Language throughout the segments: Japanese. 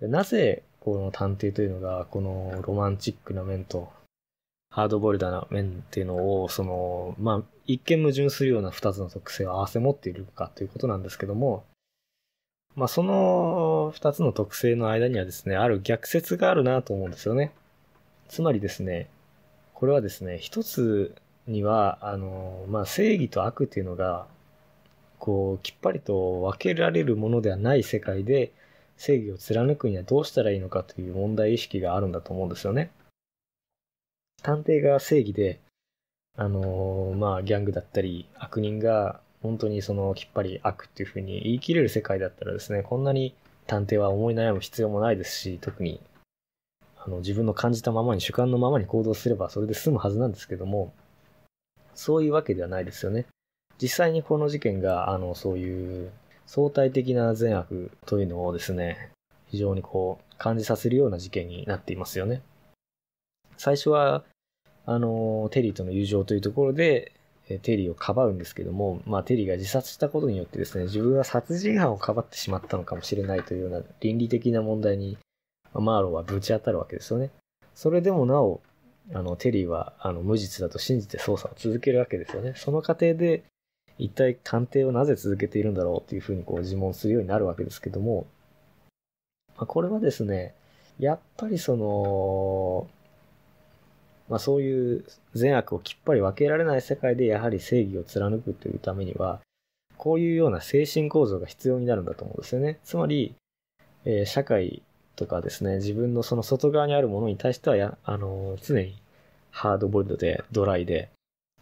でなぜ、この探偵というのが、このロマンチックな面と、ハードボイルーな面っていうのを、その、まあ、一見矛盾するような2つの特性を併せ持っているかということなんですけども、まあ、その2つの特性の間にはですね、ある逆説があるなと思うんですよね。つまりですね、これはですね、一つには、あの、まあ、正義と悪っていうのが、こう、きっぱりと分けられるものではない世界で、正義を貫くにはどうしたらいいのかという問題意識があるんだと思うんですよね。探偵が正義で、あのー、まあ、ギャングだったり、悪人が本当にそのきっぱり悪っていうふうに言い切れる世界だったらですね、こんなに探偵は思い悩む必要もないですし、特にあの自分の感じたままに主観のままに行動すればそれで済むはずなんですけども、そういうわけではないですよね。実際にこの事件があのそういう相対的な善悪というのをですね、非常にこう感じさせるような事件になっていますよね。最初は、あの、テリーとの友情というところで、テリーをかばうんですけども、まあ、テリーが自殺したことによってですね、自分は殺人犯をかばってしまったのかもしれないというような倫理的な問題に、マーローはぶち当たるわけですよね。それでもなお、あの、テリーは、あの、無実だと信じて捜査を続けるわけですよね。その過程で、一体探偵をなぜ続けているんだろうっていうふうにこう自問するようになるわけですけども、まあ、これはですね、やっぱりその、まあ、そういう善悪をきっぱり分けられない世界でやはり正義を貫くというためには、こういうような精神構造が必要になるんだと思うんですよね。つまり、えー、社会とかですね、自分のその外側にあるものに対してはや、あのー、常にハードボイルドでドライで、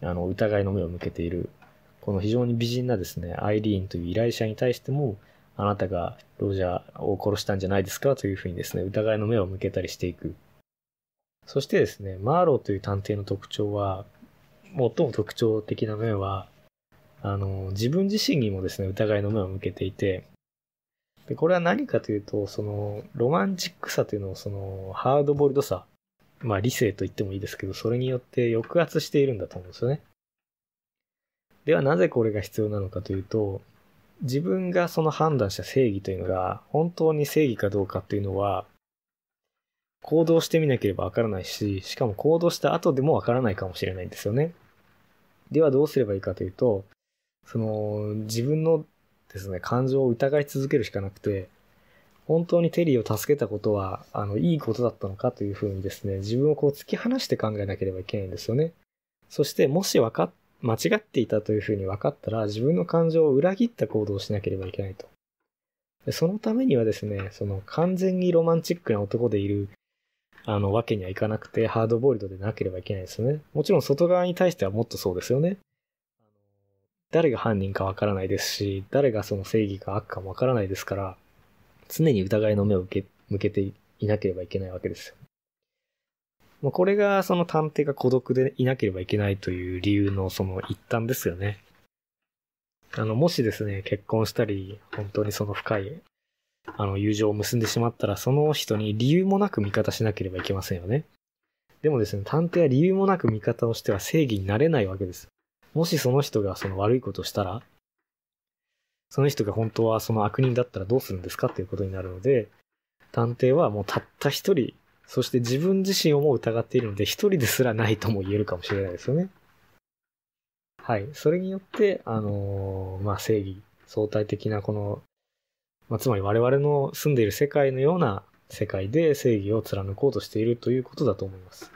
あの、疑いの目を向けているこの非常に美人なですね、アイリーンという依頼者に対しても、あなたがロジャーを殺したんじゃないですかというふうにですね、疑いの目を向けたりしていく。そしてですね、マーローという探偵の特徴は、最も特徴的な面は、あの、自分自身にもですね、疑いの目を向けていて、でこれは何かというと、その、ロマンチックさというのを、その、ハードボイルドさ、まあ理性と言ってもいいですけど、それによって抑圧しているんだと思うんですよね。ではなぜこれが必要なのかというと、自分がその判断した正義というのが本当に正義かどうかっていうのは、行動してみなければわからないし、しかも行動した後でもわからないかもしれないんですよね。ではどうすればいいかというと、その自分のですね、感情を疑い続けるしかなくて、本当にテリーを助けたことは、あの、いいことだったのかというふうにですね、自分をこう突き放して考えなければいけないんですよね。そして、もし分かっ間違っていたというふうに分かったら、自分の感情を裏切った行動をしなければいけないと。そのためにはですね、その完全にロマンチックな男でいる、あの、わけにはいかなくて、ハードボイルドでなければいけないですよね。もちろん外側に対してはもっとそうですよね。誰が犯人かわからないですし、誰がその正義か悪かもわからないですから、常に疑いの目を向けていなければいけないわけですもうこれがその探偵が孤独でいなければいけないという理由のその一端ですよね。あの、もしですね、結婚したり、本当にその深い、あの、友情を結んでしまったら、その人に理由もなく味方しなければいけませんよね。でもですね、探偵は理由もなく味方をしては正義になれないわけです。もしその人がその悪いことをしたら、その人が本当はその悪人だったらどうするんですかっていうことになるので、探偵はもうたった一人そして自分自身をも疑っているので、一人ですらないとも言えるかもしれないですよね。はい。それによって、あのー、まあ、正義、相対的なこの、まあ、つまり我々の住んでいる世界のような世界で正義を貫こうとしているということだと思います。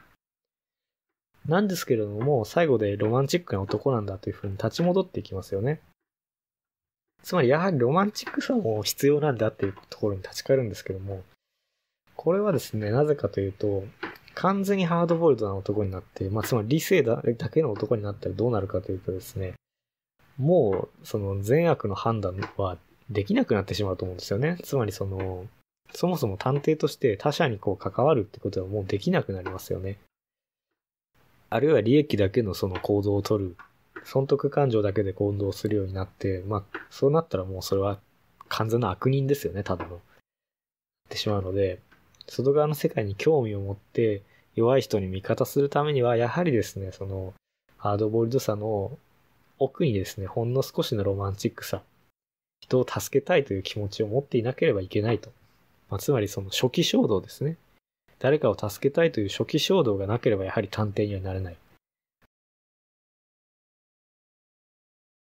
なんですけれども、最後でロマンチックな男なんだというふうに立ち戻っていきますよね。つまり、やはりロマンチックさも必要なんだっていうところに立ち返るんですけども、これはですね、なぜかというと、完全にハードボイルドな男になって、まあ、つまり理性だけの男になったらどうなるかというとですね、もう、その善悪の判断はできなくなってしまうと思うんですよね。つまりその、そもそも探偵として他者にこう関わるってことはもうできなくなりますよね。あるいは利益だけのその行動を取る。損得感情だけで行動するようになって、まあ、そうなったらもうそれは完全な悪人ですよね、ただの。ってしまうので、外側の世界に興味を持って弱い人に味方するためには、やはりですね、その、ハードボイルドさの奥にですね、ほんの少しのロマンチックさ、人を助けたいという気持ちを持っていなければいけないと。まあ、つまりその初期衝動ですね。誰かを助けたいという初期衝動がなければやはり探偵にはなれない。